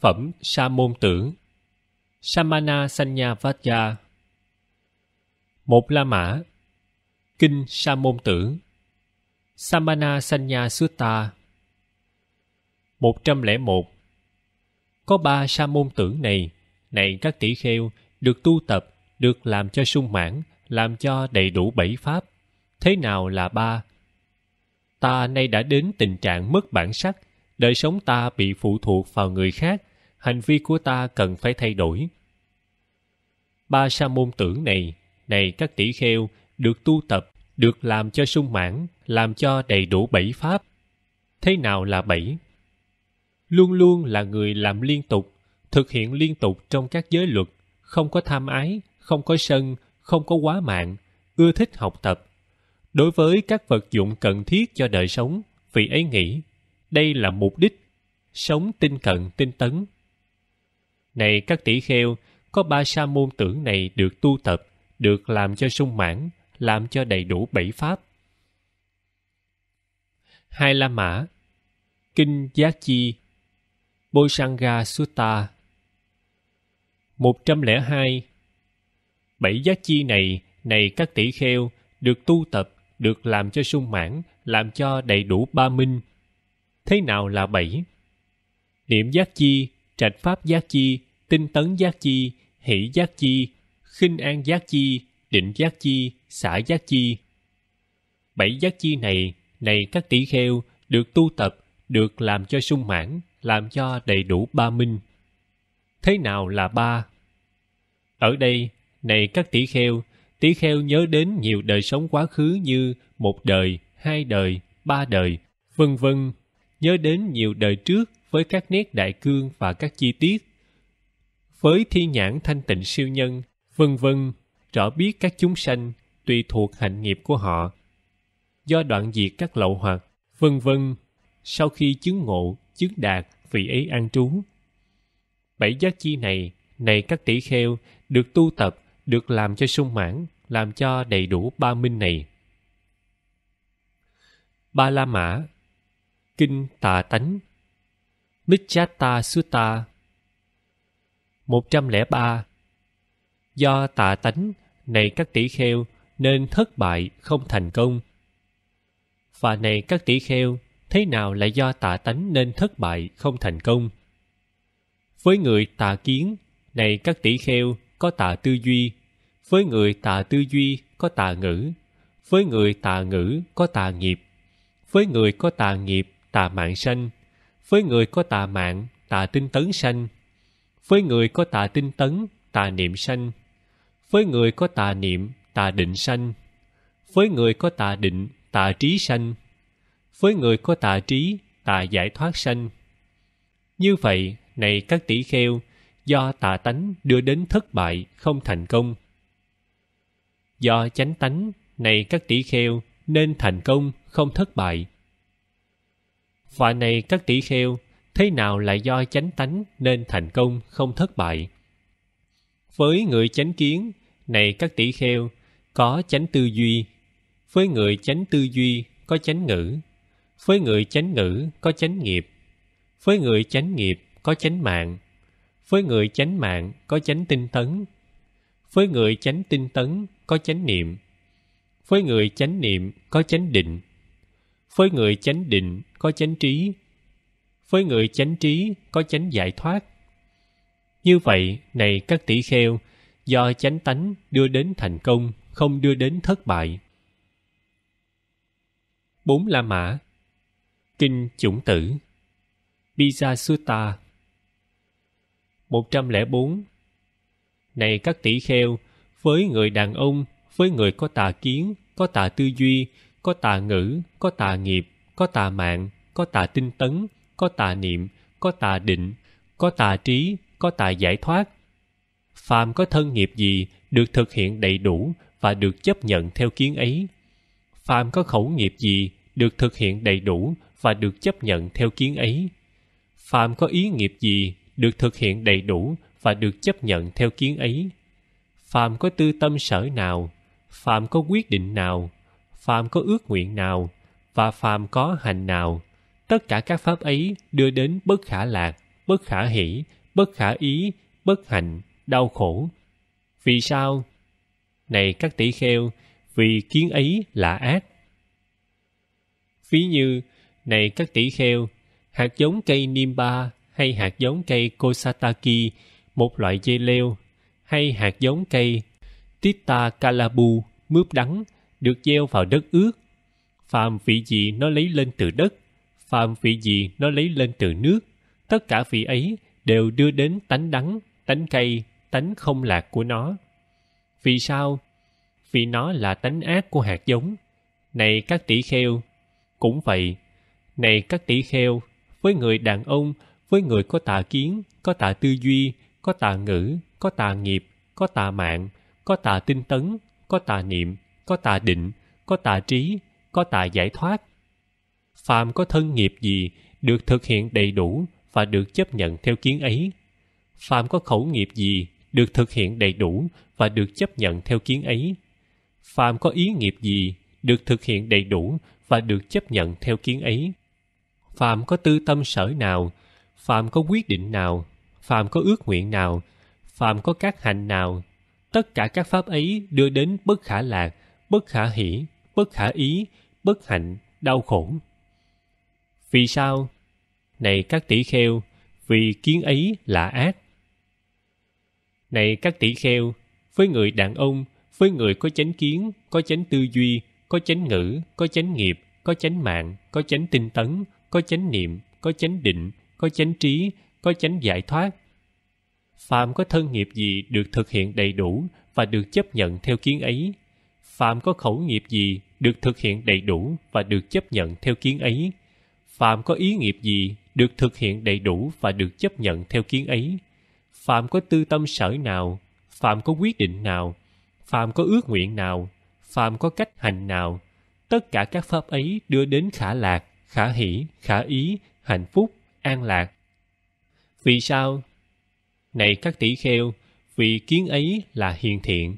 Phẩm Sa Môn Tử Samana Sanya Vajja Một La Mã Kinh Sa Môn Tử Samana Sanya Sutta một Có ba sa môn tử này, này các tỷ kheo, được tu tập, được làm cho sung mãn, làm cho đầy đủ bảy pháp. Thế nào là ba? Ta nay đã đến tình trạng mất bản sắc, đời sống ta bị phụ thuộc vào người khác, hành vi của ta cần phải thay đổi. Ba sa môn tưởng này, này các tỷ kheo, được tu tập, được làm cho sung mãn, làm cho đầy đủ bảy pháp. Thế nào là bảy? Luôn luôn là người làm liên tục, thực hiện liên tục trong các giới luật, không có tham ái, không có sân, không có quá mạng, ưa thích học tập. Đối với các vật dụng cần thiết cho đời sống, vị ấy nghĩ đây là mục đích sống tinh cận tinh tấn này các tỷ kheo, có ba sa môn tưởng này được tu tập, được làm cho sung mãn, làm cho đầy đủ bảy pháp. Hai La Mã Kinh Giác Chi Bosanga Sutta 102 Bảy giác chi này, này các tỷ kheo, được tu tập, được làm cho sung mãn, làm cho đầy đủ ba minh. Thế nào là bảy? Niệm giác chi, trạch pháp giác chi, tinh tấn giác chi hỷ giác chi khinh an giác chi định giác chi xả giác chi bảy giác chi này này các tỷ kheo được tu tập được làm cho sung mãn làm cho đầy đủ ba minh thế nào là ba ở đây này các tỷ kheo tỷ kheo nhớ đến nhiều đời sống quá khứ như một đời hai đời ba đời vân vân nhớ đến nhiều đời trước với các nét đại cương và các chi tiết với thi nhãn thanh tịnh siêu nhân, vân vân, rõ biết các chúng sanh tùy thuộc hạnh nghiệp của họ. Do đoạn diệt các lậu hoặc, vân vân, sau khi chứng ngộ, chứng đạt, vị ấy an trú. Bảy giác chi này, này các tỷ kheo, được tu tập, được làm cho sung mãn, làm cho đầy đủ ba minh này. Ba La Mã Kinh tạ Tánh Michata Sutta 103 Do tà tánh này các tỷ kheo nên thất bại không thành công. Và này các tỷ kheo, thế nào lại do tà tánh nên thất bại không thành công? Với người tà kiến, này các tỷ kheo có tà tư duy, với người tà tư duy có tà ngữ, với người tà ngữ có tà nghiệp, với người có tà nghiệp tà mạng sanh, với người có tà mạng tà tinh tấn sanh, với người có tà tinh tấn tà niệm sanh với người có tà niệm tà định sanh với người có tà định tà trí sanh với người có tà trí tà giải thoát sanh như vậy này các tỷ kheo do tà tánh đưa đến thất bại không thành công do chánh tánh này các tỷ kheo nên thành công không thất bại và này các tỷ kheo thế nào là do chánh tánh nên thành công không thất bại với người chánh kiến này các tỷ kheo có chánh tư duy với người chánh tư duy có chánh ngữ với người chánh ngữ có chánh nghiệp với người chánh nghiệp có chánh mạng với người chánh mạng có chánh tinh tấn với người chánh tinh tấn có chánh niệm với người chánh niệm có chánh định với người chánh định có chánh trí với người chánh trí có chánh giải thoát. Như vậy, này các tỷ kheo, do chánh tánh đưa đến thành công, không đưa đến thất bại. bốn La Mã Kinh Chủng Tử Bija Sutta 104 Này các tỷ kheo, với người đàn ông, với người có tà kiến, có tà tư duy, có tà ngữ, có tà nghiệp, có tà mạng, có tà tinh tấn, có tà niệm, có tà định, có tà trí, có tà giải thoát. Phàm có thân nghiệp gì được thực hiện đầy đủ và được chấp nhận theo kiến ấy. Phàm có khẩu nghiệp gì được thực hiện đầy đủ và được chấp nhận theo kiến ấy. Phàm có ý nghiệp gì được thực hiện đầy đủ và được chấp nhận theo kiến ấy. Phàm có tư tâm sở nào, phàm có quyết định nào, phàm có ước nguyện nào và phàm có hành nào tất cả các pháp ấy đưa đến bất khả lạc, bất khả hỷ, bất khả ý, bất hạnh, đau khổ. Vì sao? Này các tỷ kheo, vì kiến ấy là ác. Ví như, này các tỷ kheo, hạt giống cây Nimba hay hạt giống cây Kosataki, một loại dây leo, hay hạt giống cây Tita Calabu, mướp đắng, được gieo vào đất ướt. Phàm vị gì nó lấy lên từ đất, và vị gì nó lấy lên từ nước tất cả vị ấy đều đưa đến tánh đắng tánh cay tánh không lạc của nó vì sao vì nó là tánh ác của hạt giống này các tỷ kheo cũng vậy này các tỷ kheo với người đàn ông với người có tà kiến có tà tư duy có tà ngữ có tà nghiệp có tà mạng có tà tinh tấn có tà niệm có tà định có tà trí có tà giải thoát phàm có thân nghiệp gì được thực hiện đầy đủ và được chấp nhận theo kiến ấy phàm có khẩu nghiệp gì được thực hiện đầy đủ và được chấp nhận theo kiến ấy phàm có ý nghiệp gì được thực hiện đầy đủ và được chấp nhận theo kiến ấy phàm có tư tâm sở nào phàm có quyết định nào phàm có ước nguyện nào phàm có các hành nào tất cả các pháp ấy đưa đến bất khả lạc bất khả hỷ bất khả ý bất hạnh đau khổ vì sao? Này các tỷ kheo, vì kiến ấy là ác. Này các tỷ kheo, với người đàn ông, với người có chánh kiến, có chánh tư duy, có chánh ngữ, có chánh nghiệp, có chánh mạng, có chánh tinh tấn, có chánh niệm, có chánh định, có chánh trí, có chánh giải thoát. Phạm có thân nghiệp gì được thực hiện đầy đủ và được chấp nhận theo kiến ấy. Phạm có khẩu nghiệp gì được thực hiện đầy đủ và được chấp nhận theo kiến ấy Phạm có ý nghiệp gì được thực hiện đầy đủ và được chấp nhận theo kiến ấy. Phạm có tư tâm sở nào, Phạm có quyết định nào, Phạm có ước nguyện nào, Phạm có cách hành nào. Tất cả các pháp ấy đưa đến khả lạc, khả hỷ, khả ý, hạnh phúc, an lạc. Vì sao? Này các tỷ kheo, vì kiến ấy là hiền thiện.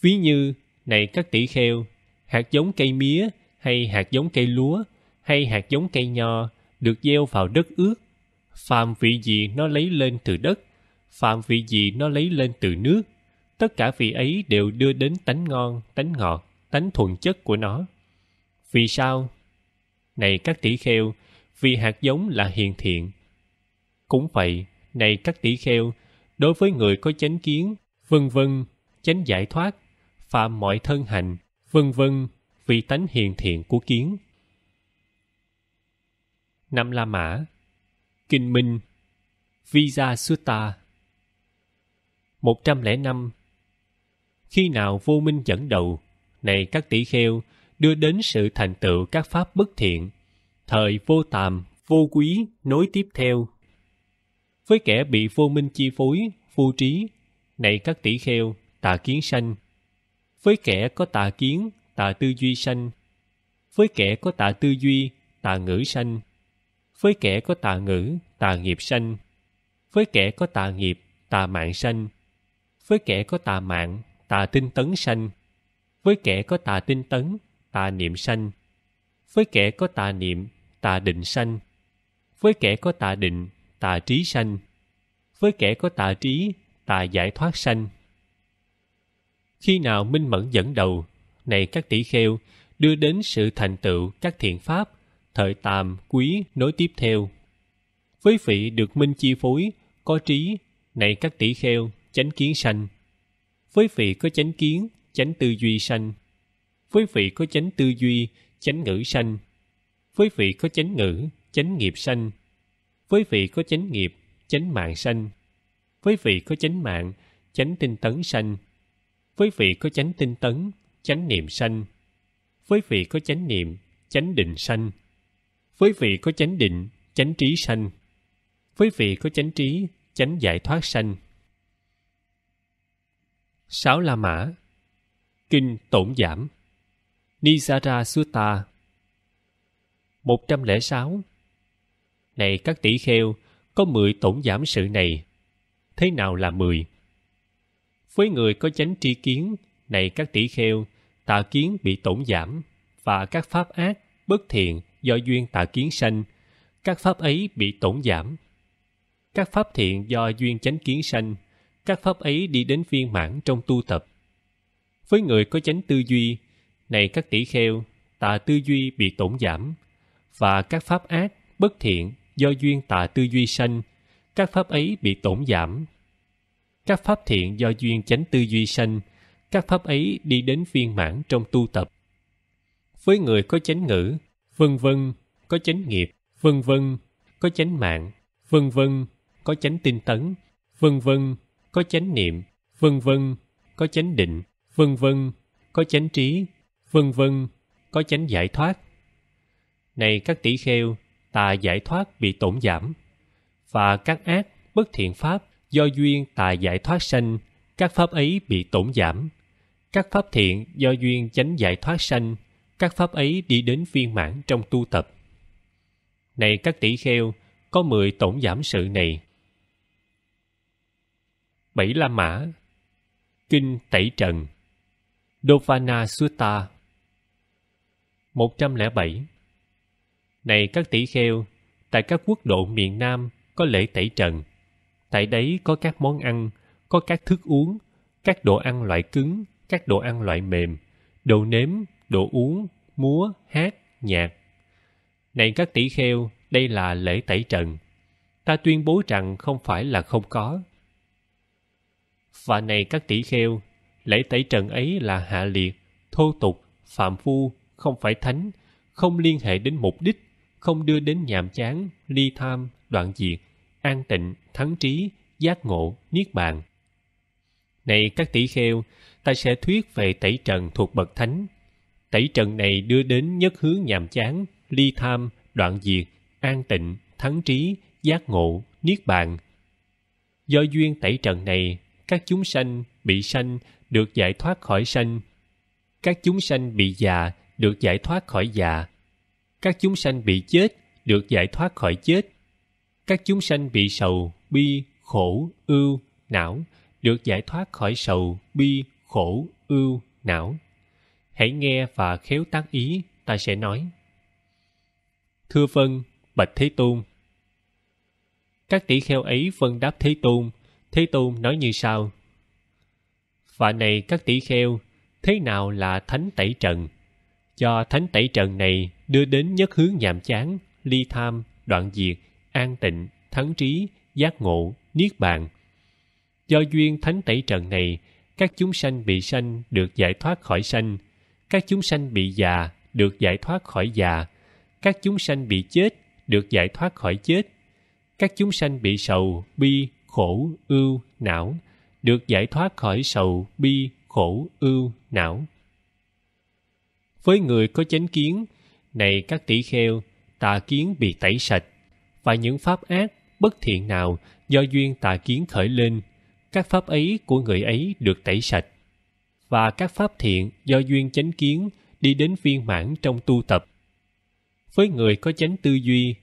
Ví như, này các tỷ kheo, hạt giống cây mía hay hạt giống cây lúa hay hạt giống cây nho được gieo vào đất ướt phạm vị gì nó lấy lên từ đất phạm vị gì nó lấy lên từ nước tất cả vị ấy đều đưa đến tánh ngon tánh ngọt tánh thuần chất của nó vì sao này các tỷ kheo vì hạt giống là hiền thiện cũng vậy này các tỷ kheo đối với người có chánh kiến vân vân chánh giải thoát phạm mọi thân hành vân vân vì tánh hiền thiện của kiến Năm La Mã Kinh Minh Visa Sutta 105 Khi nào vô minh dẫn đầu, này các tỷ kheo, đưa đến sự thành tựu các pháp bất thiện, thời vô tàm, vô quý nối tiếp theo. Với kẻ bị vô minh chi phối, vô trí, này các tỷ kheo, tà kiến sanh. Với kẻ có tà kiến, tà tư duy sanh. Với kẻ có tà tư duy, tà ngữ sanh với kẻ có tà ngữ, tà nghiệp sanh, với kẻ có tà nghiệp, tà mạng sanh, với kẻ có tà mạng, tà tinh tấn sanh, với kẻ có tà tinh tấn, tà niệm sanh, với kẻ có tà niệm, tà định sanh, với kẻ có tà định, tà trí sanh, với kẻ có tà trí, tà giải thoát sanh. Khi nào minh mẫn dẫn đầu, này các tỷ kheo, đưa đến sự thành tựu các thiện pháp thời tàm, quý nối tiếp theo. Với vị được minh chi phối, có trí, này các tỷ kheo, chánh kiến sanh. Với vị có chánh kiến, chánh tư duy sanh. Với vị có chánh tư duy, chánh ngữ sanh. Với vị có chánh ngữ, chánh nghiệp sanh. Với vị có chánh nghiệp, chánh mạng sanh. Với vị có chánh mạng, chánh tinh tấn sanh. Với vị có chánh tinh tấn, chánh niệm sanh. Với vị có chánh niệm, chánh định sanh với vị có chánh định chánh trí sanh với vị có chánh trí chánh giải thoát sanh sáu la mã kinh tổn giảm nisara sutta sáu Này các tỷ kheo, có mười tổn giảm sự này. Thế nào là mười Với người có chánh tri kiến, này các tỷ kheo, tà kiến bị tổn giảm và các pháp ác, bất thiện do duyên tà kiến sanh, các pháp ấy bị tổn giảm. Các pháp thiện do duyên chánh kiến sanh, các pháp ấy đi đến viên mãn trong tu tập. Với người có chánh tư duy, này các tỷ kheo, tà tư duy bị tổn giảm, và các pháp ác, bất thiện do duyên tà tư duy sanh, các pháp ấy bị tổn giảm. Các pháp thiện do duyên chánh tư duy sanh, các pháp ấy đi đến viên mãn trong tu tập. Với người có chánh ngữ, vân vân có chánh nghiệp vân vân có chánh mạng vân vân có chánh tinh tấn vân vân có chánh niệm vân vân có chánh định vân vân có chánh trí vân vân có chánh giải thoát này các tỷ kheo tà giải thoát bị tổn giảm và các ác bất thiện pháp do duyên tà giải thoát sanh các pháp ấy bị tổn giảm các pháp thiện do duyên chánh giải thoát sanh các pháp ấy đi đến viên mãn trong tu tập. Này các tỷ kheo, có mười tổng giảm sự này. Bảy La Mã Kinh Tẩy Trần Dovana Sutta 107 Này các tỷ kheo, tại các quốc độ miền Nam có lễ tẩy trần. Tại đấy có các món ăn, có các thức uống, các đồ ăn loại cứng, các đồ ăn loại mềm, đồ nếm, đồ uống, múa, hát, nhạc. Này các tỷ kheo, đây là lễ tẩy trần. Ta tuyên bố rằng không phải là không có. Và này các tỷ kheo, lễ tẩy trần ấy là hạ liệt, thô tục, phạm phu, không phải thánh, không liên hệ đến mục đích, không đưa đến nhàm chán, ly tham, đoạn diệt, an tịnh, thắng trí, giác ngộ, niết bàn. Này các tỷ kheo, ta sẽ thuyết về tẩy trần thuộc bậc thánh, tẩy trần này đưa đến nhất hướng nhàm chán ly tham đoạn diệt an tịnh thắng trí giác ngộ niết bàn do duyên tẩy trần này các chúng sanh bị sanh được giải thoát khỏi sanh các chúng sanh bị già được giải thoát khỏi già các chúng sanh bị chết được giải thoát khỏi chết các chúng sanh bị sầu bi khổ ưu não được giải thoát khỏi sầu bi khổ ưu não hãy nghe và khéo tác ý ta sẽ nói thưa vân bạch thế tôn các tỷ kheo ấy vân đáp thế tôn thế tôn nói như sau và này các tỷ kheo thế nào là thánh tẩy trần do thánh tẩy trần này đưa đến nhất hướng nhàm chán ly tham đoạn diệt an tịnh thắng trí giác ngộ niết bàn do duyên thánh tẩy trần này các chúng sanh bị sanh được giải thoát khỏi sanh các chúng sanh bị già được giải thoát khỏi già các chúng sanh bị chết được giải thoát khỏi chết các chúng sanh bị sầu bi khổ ưu não được giải thoát khỏi sầu bi khổ ưu não với người có chánh kiến này các tỷ kheo tà kiến bị tẩy sạch và những pháp ác bất thiện nào do duyên tà kiến khởi lên các pháp ấy của người ấy được tẩy sạch và các pháp thiện do duyên chánh kiến đi đến viên mãn trong tu tập. Với người có chánh tư duy,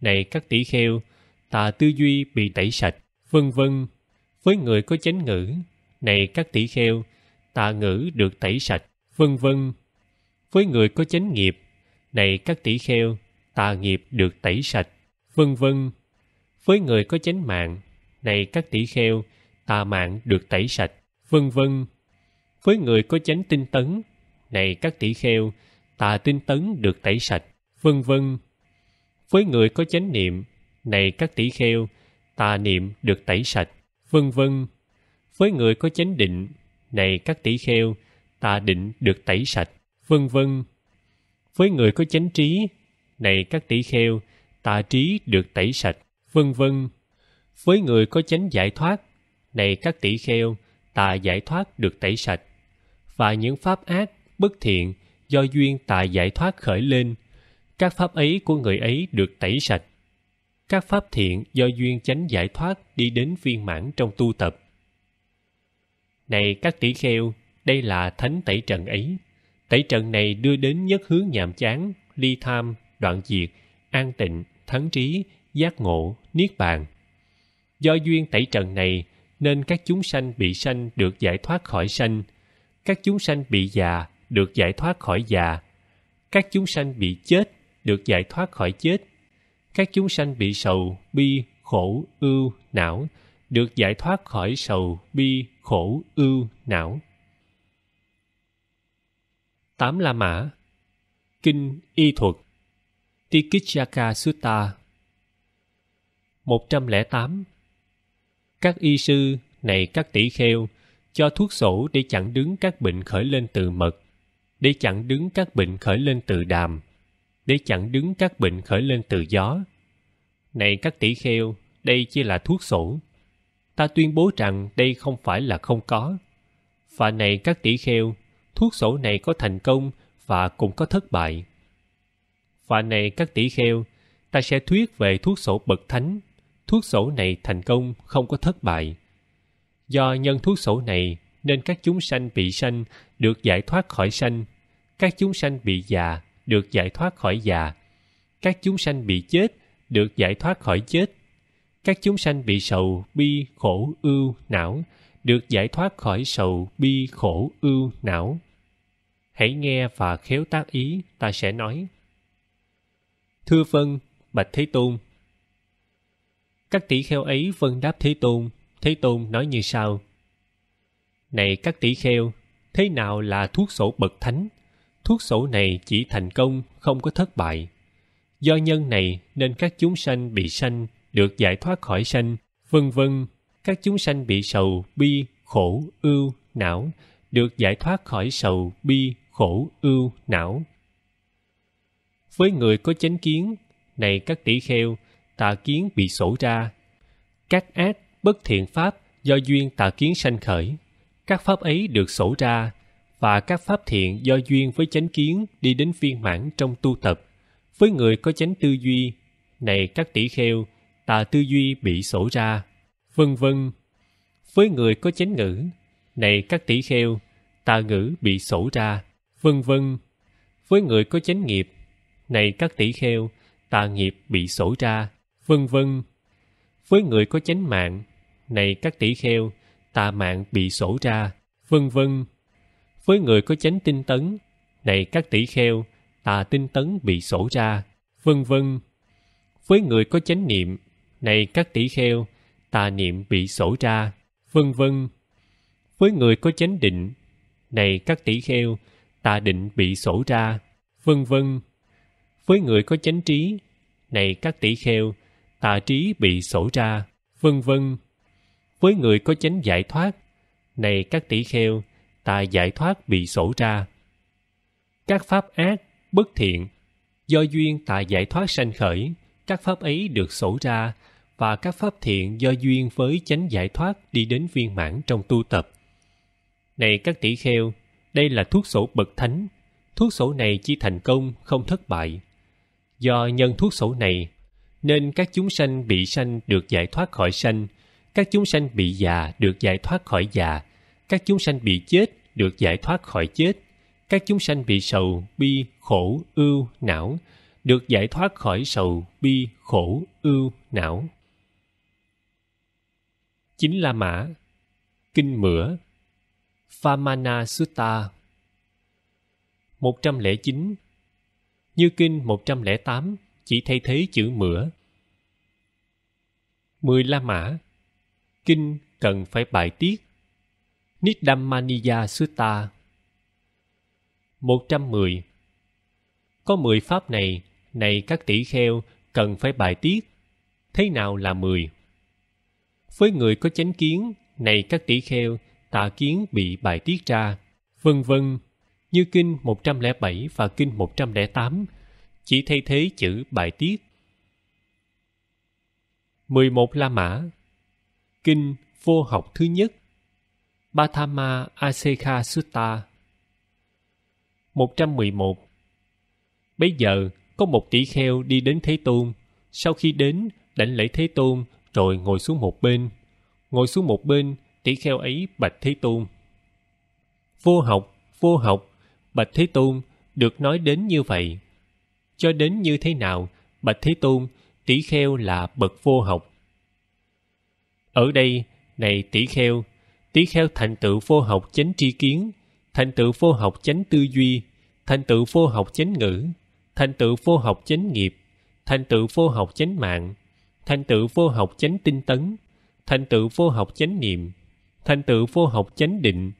này các tỷ kheo, tà tư duy bị tẩy sạch, vân vân. Với người có chánh ngữ, này các tỷ kheo, tà ngữ được tẩy sạch, vân vân. Với người có chánh nghiệp, này các tỷ kheo, tà nghiệp được tẩy sạch, vân vân. Với người có chánh mạng, này các tỷ kheo, tà mạng được tẩy sạch, vân vân với người có chánh tinh tấn này các tỷ kheo tà tinh tấn được tẩy sạch vân vân với người có chánh niệm này các tỷ kheo tà niệm được tẩy sạch vân vân với người có chánh định này các tỷ kheo tà định được tẩy sạch vân vân với người có chánh trí này các tỷ kheo tà trí được tẩy sạch vân vân với người có chánh giải thoát này các tỷ kheo tà giải thoát được tẩy sạch và những pháp ác, bất thiện do duyên tại giải thoát khởi lên, các pháp ấy của người ấy được tẩy sạch. Các pháp thiện do duyên chánh giải thoát đi đến viên mãn trong tu tập. Này các tỷ kheo, đây là thánh tẩy trần ấy. Tẩy trần này đưa đến nhất hướng nhàm chán, ly tham, đoạn diệt, an tịnh, thắng trí, giác ngộ, niết bàn. Do duyên tẩy trần này, nên các chúng sanh bị sanh được giải thoát khỏi sanh – các chúng sanh bị già được giải thoát khỏi già các chúng sanh bị chết được giải thoát khỏi chết các chúng sanh bị sầu bi khổ ưu não được giải thoát khỏi sầu bi khổ ưu não tám la mã kinh y thuật tikitchaka sutta tám các y sư này các tỷ kheo cho thuốc sổ để chặn đứng các bệnh khởi lên từ mật, để chặn đứng các bệnh khởi lên từ đàm, để chặn đứng các bệnh khởi lên từ gió. Này các tỷ kheo, đây chỉ là thuốc sổ. Ta tuyên bố rằng đây không phải là không có. Và này các tỷ kheo, thuốc sổ này có thành công và cũng có thất bại. Và này các tỷ kheo, ta sẽ thuyết về thuốc sổ bậc thánh. Thuốc sổ này thành công, không có thất bại do nhân thuốc sổ này nên các chúng sanh bị sanh được giải thoát khỏi sanh các chúng sanh bị già được giải thoát khỏi già các chúng sanh bị chết được giải thoát khỏi chết các chúng sanh bị sầu bi khổ ưu não được giải thoát khỏi sầu bi khổ ưu não hãy nghe và khéo tác ý ta sẽ nói thưa vân bạch thế tôn các tỷ kheo ấy vân đáp thế tôn Thế Tôn nói như sau. Này các tỷ kheo, thế nào là thuốc sổ bậc thánh? Thuốc sổ này chỉ thành công, không có thất bại. Do nhân này nên các chúng sanh bị sanh, được giải thoát khỏi sanh, vân vân. Các chúng sanh bị sầu, bi, khổ, ưu, não, được giải thoát khỏi sầu, bi, khổ, ưu, não. Với người có chánh kiến, này các tỷ kheo, tà kiến bị sổ ra. Các ác bất thiện pháp do duyên tà kiến sanh khởi các pháp ấy được sổ ra và các pháp thiện do duyên với chánh kiến đi đến viên mãn trong tu tập với người có chánh tư duy này các tỷ kheo tà tư duy bị sổ ra vân vân với người có chánh ngữ này các tỷ kheo tà ngữ bị sổ ra vân vân với người có chánh nghiệp này các tỷ kheo tà nghiệp bị sổ ra vân vân với người có chánh mạng này các tỷ kheo tà mạng bị sổ ra vân vân với người có chánh tinh tấn này các tỷ kheo tà tinh tấn bị sổ ra vân vân với người có chánh niệm này các tỷ kheo tà niệm bị sổ ra vân vân với người có chánh định này các tỷ kheo tà định bị sổ ra vân vân với người có chánh trí này các tỷ kheo tà trí bị sổ ra, vân vân. Với người có chánh giải thoát, này các tỷ kheo, tà giải thoát bị sổ ra. Các pháp ác, bất thiện, do duyên tà giải thoát sanh khởi, các pháp ấy được sổ ra và các pháp thiện do duyên với chánh giải thoát đi đến viên mãn trong tu tập. Này các tỷ kheo, đây là thuốc sổ bậc thánh, thuốc sổ này chỉ thành công không thất bại. Do nhân thuốc sổ này nên các chúng sanh bị sanh được giải thoát khỏi sanh các chúng sanh bị già được giải thoát khỏi già các chúng sanh bị chết được giải thoát khỏi chết các chúng sanh bị sầu bi khổ ưu não được giải thoát khỏi sầu bi khổ ưu não chính là mã kinh mửa Famana Sutta 109 Như Kinh 108 chỉ thay thế chữ mửa. 10 La Mã Kinh cần phải bài tiết Nidhamaniya Sutta 110 Có 10 pháp này, này các tỷ kheo cần phải bài tiết. Thế nào là 10? Với người có chánh kiến, này các tỷ kheo, tà kiến bị bài tiết ra, vân vân, như kinh 107 và kinh 108 chỉ thay thế chữ bài tiết. 11 La Mã Kinh Vô học thứ nhất Bathama Asekha Sutta 111 Bây giờ, có một tỷ kheo đi đến Thế Tôn. Sau khi đến, đảnh lễ Thế Tôn rồi ngồi xuống một bên. Ngồi xuống một bên, tỷ kheo ấy bạch Thế Tôn. Vô học, vô học, bạch Thế Tôn được nói đến như vậy cho đến như thế nào bạch thế tôn tỷ kheo là bậc vô học ở đây này tỷ kheo tỷ kheo thành tựu vô học chánh tri kiến thành tựu vô học chánh tư duy thành tựu vô học chánh ngữ thành tựu vô học chánh nghiệp thành tựu vô học chánh mạng thành tựu vô học chánh tinh tấn thành tựu vô học chánh niệm thành tựu vô học chánh định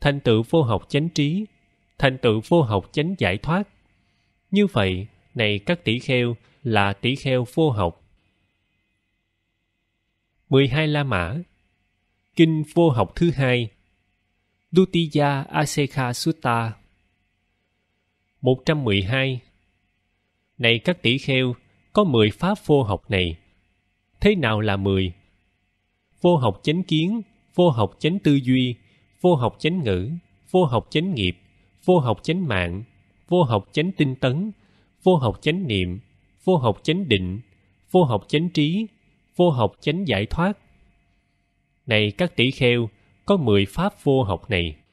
thành tựu vô học chánh trí thành tựu vô học chánh giải thoát như vậy này các tỷ kheo là tỷ kheo vô học. 12 La Mã Kinh vô học thứ hai Dutiya Asekha Sutta 112 Này các tỷ kheo, có 10 pháp vô học này. Thế nào là 10? Vô học chánh kiến, vô học chánh tư duy, vô học chánh ngữ, vô học chánh nghiệp, vô học chánh mạng, vô học chánh tinh tấn, vô học chánh niệm vô học chánh định vô học chánh trí vô học chánh giải thoát này các tỷ kheo có mười pháp vô học này